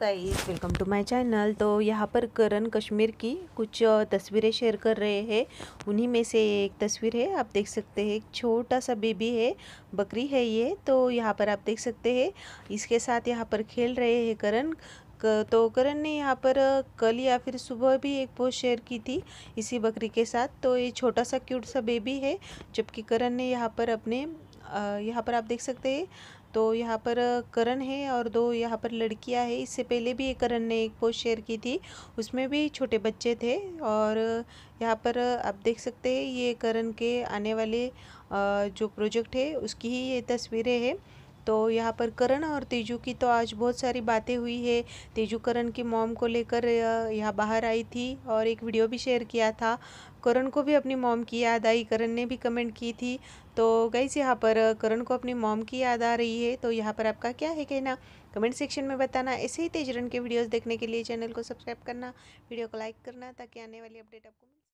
guys welcome to my channel तो यहाँ पर करण कश्मीर की कुछ तस्वीरें शेयर कर रहे हैं उन्हीं में से एक तस्वीर है आप देख सकते हैं एक छोटा सा बेबी है बकरी है ये तो यहाँ पर आप देख सकते हैं इसके साथ यहाँ पर खेल रहे हैं करण तो करण ने यहाँ पर कल या फिर सुबह भी एक पोस्ट शेयर की थी इसी बकरी के साथ तो ये छोटा सा क्यूट सा बेबी है जबकि करण ने यहाँ पर अपने यहाँ पर आप देख सकते हैं तो यहाँ पर करण है और दो यहाँ पर लड़कियाँ है इससे पहले भी करण ने एक पोस्ट शेयर की थी उसमें भी छोटे बच्चे थे और यहाँ पर आप देख सकते हैं ये करण के आने वाले जो प्रोजेक्ट है उसकी ही ये तस्वीरें हैं तो यहाँ पर करण और तेजू की तो आज बहुत सारी बातें हुई है तेजू करण की मॉम को लेकर यहाँ बाहर आई थी और एक वीडियो भी शेयर किया था करण को भी अपनी मॉम की याद आई करण ने भी कमेंट की थी तो गई यहाँ पर करण को अपनी मॉम की याद आ रही है तो यहाँ पर आपका क्या है कहना कमेंट सेक्शन में बताना ऐसे ही तेजरन के वीडियोस देखने के लिए चैनल को सब्सक्राइब करना वीडियो को लाइक करना ताकि आने वाली अपडेट आपको